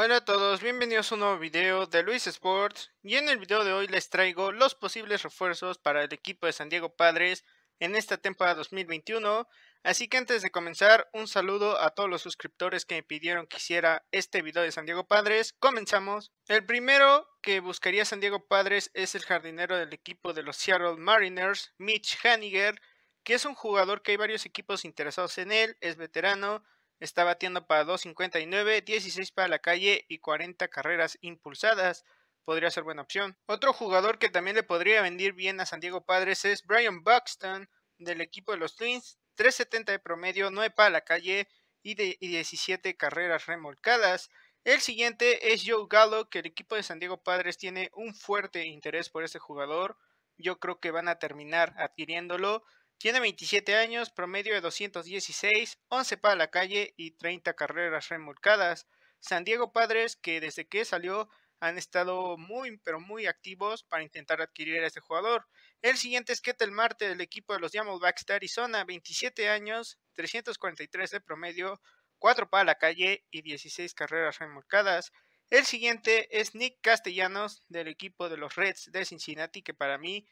Hola a todos, bienvenidos a un nuevo video de Luis Sports y en el video de hoy les traigo los posibles refuerzos para el equipo de San Diego Padres en esta temporada 2021, así que antes de comenzar un saludo a todos los suscriptores que me pidieron que hiciera este video de San Diego Padres, comenzamos. El primero que buscaría San Diego Padres es el jardinero del equipo de los Seattle Mariners, Mitch Haniger, que es un jugador que hay varios equipos interesados en él, es veterano, Está batiendo para 2.59, 16 para la calle y 40 carreras impulsadas. Podría ser buena opción. Otro jugador que también le podría venir bien a San Diego Padres es Brian Buxton del equipo de los Twins. 3.70 de promedio, 9 para la calle y, y 17 carreras remolcadas. El siguiente es Joe Gallo, que el equipo de San Diego Padres tiene un fuerte interés por este jugador. Yo creo que van a terminar adquiriéndolo. Tiene 27 años, promedio de 216, 11 para la calle y 30 carreras remolcadas. San Diego Padres, que desde que salió han estado muy, pero muy activos para intentar adquirir a este jugador. El siguiente es Ketel Marte del equipo de los Diamondbacks de Arizona, 27 años, 343 de promedio, 4 para la calle y 16 carreras remolcadas. El siguiente es Nick Castellanos del equipo de los Reds de Cincinnati, que para mí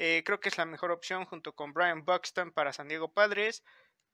eh, creo que es la mejor opción junto con Brian Buxton para San Diego Padres.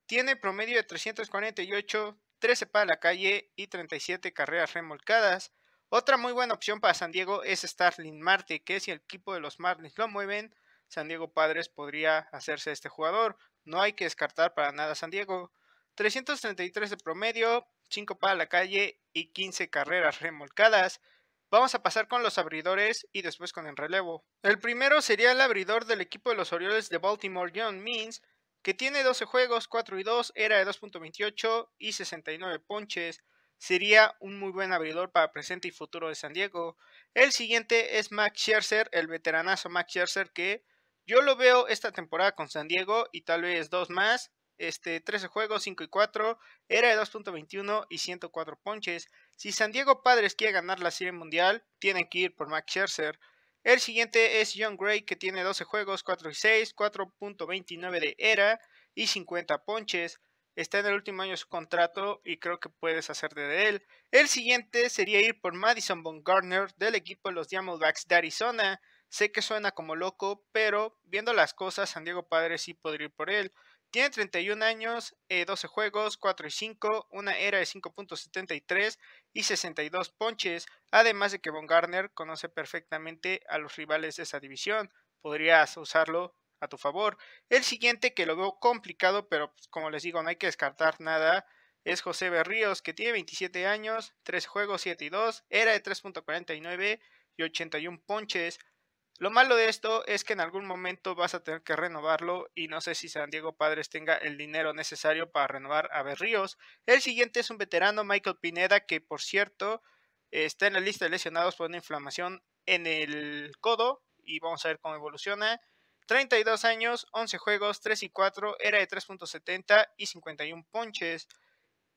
Tiene promedio de 348, 13 para la calle y 37 carreras remolcadas. Otra muy buena opción para San Diego es Starling Marte, que si el equipo de los Marlins lo mueven, San Diego Padres podría hacerse este jugador. No hay que descartar para nada San Diego. 333 de promedio, 5 para la calle y 15 carreras remolcadas. Vamos a pasar con los abridores y después con el relevo. El primero sería el abridor del equipo de los Orioles de Baltimore, John Means, que tiene 12 juegos, 4 y 2, era de 2.28 y 69 ponches. Sería un muy buen abridor para presente y futuro de San Diego. El siguiente es Max Scherzer, el veteranazo Max Scherzer que yo lo veo esta temporada con San Diego y tal vez dos más este, 13 juegos, 5 y 4, era de 2.21 y 104 ponches. Si San Diego Padres quiere ganar la Serie Mundial, tienen que ir por Max Scherzer. El siguiente es John Gray, que tiene 12 juegos, 4 y 6, 4.29 de era y 50 ponches. Está en el último año de su contrato y creo que puedes hacerte de él. El siguiente sería ir por Madison Bumgarner del equipo de los Diamondbacks de Arizona. Sé que suena como loco, pero viendo las cosas, San Diego Padres sí podría ir por él. Tiene 31 años, 12 eh, juegos, 4 y 5, una era de 5.73 y 62 ponches, además de que Von Garner conoce perfectamente a los rivales de esa división, podrías usarlo a tu favor. El siguiente que lo veo complicado, pero pues, como les digo, no hay que descartar nada, es José Berríos, que tiene 27 años, 3 juegos, 7 y 2, era de 3.49 y 81 ponches, lo malo de esto es que en algún momento vas a tener que renovarlo y no sé si San Diego Padres tenga el dinero necesario para renovar a Berríos. El siguiente es un veterano, Michael Pineda, que por cierto está en la lista de lesionados por una inflamación en el codo y vamos a ver cómo evoluciona. 32 años, 11 juegos, 3 y 4, era de 3.70 y 51 ponches.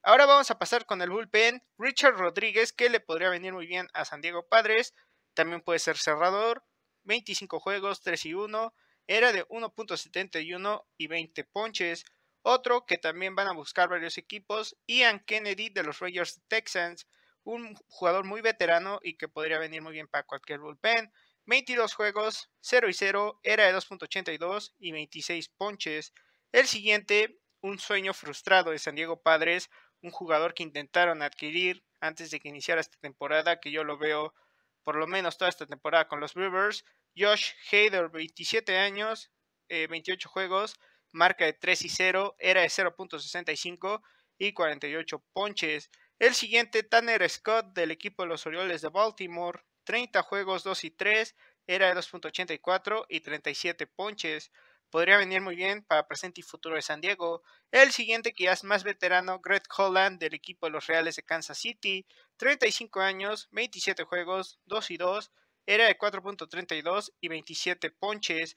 Ahora vamos a pasar con el bullpen. Richard Rodríguez, que le podría venir muy bien a San Diego Padres. También puede ser cerrador. 25 juegos, 3 y 1, era de 1.71 y 20 ponches. Otro que también van a buscar varios equipos, Ian Kennedy de los Rangers Texans, un jugador muy veterano y que podría venir muy bien para cualquier bullpen. 22 juegos, 0 y 0, era de 2.82 y 26 ponches. El siguiente, un sueño frustrado de San Diego Padres, un jugador que intentaron adquirir antes de que iniciara esta temporada, que yo lo veo por lo menos toda esta temporada con los Rivers. Josh Hader, 27 años, 28 eh, juegos, marca de 3 y 0, era de 0.65 y 48 ponches. El siguiente, Tanner Scott, del equipo de los Orioles de Baltimore, 30 juegos, 2 y 3, era de 2.84 y 37 ponches. Podría venir muy bien para presente y futuro de San Diego. El siguiente, que es más veterano, Greg Holland, del equipo de los Reales de Kansas City, 35 años, 27 juegos, 2 y 2, era de 4.32 y 27 ponches.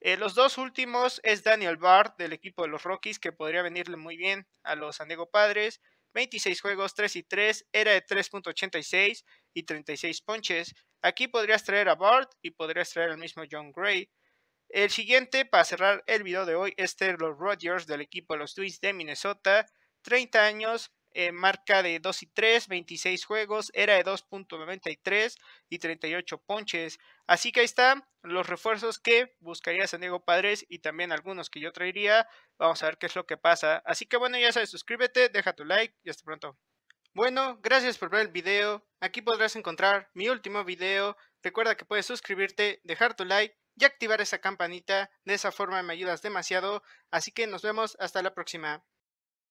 Eh, los dos últimos es Daniel Bard del equipo de los Rockies, que podría venirle muy bien a los San Padres. 26 juegos, 3 y 3, era de 3.86 y 36 ponches. Aquí podrías traer a Bart y podrías traer al mismo John Gray. El siguiente, para cerrar el video de hoy, es Taylor Rogers del equipo de los Twins de Minnesota. 30 años, eh, marca de 2 y 3, 26 juegos, era de 2.93 y 38 ponches. Así que ahí están los refuerzos que buscaría San Diego Padres y también algunos que yo traería. Vamos a ver qué es lo que pasa. Así que bueno, ya sabes, suscríbete, deja tu like y hasta pronto. Bueno, gracias por ver el video. Aquí podrás encontrar mi último video. Recuerda que puedes suscribirte, dejar tu like y activar esa campanita. De esa forma me ayudas demasiado. Así que nos vemos hasta la próxima.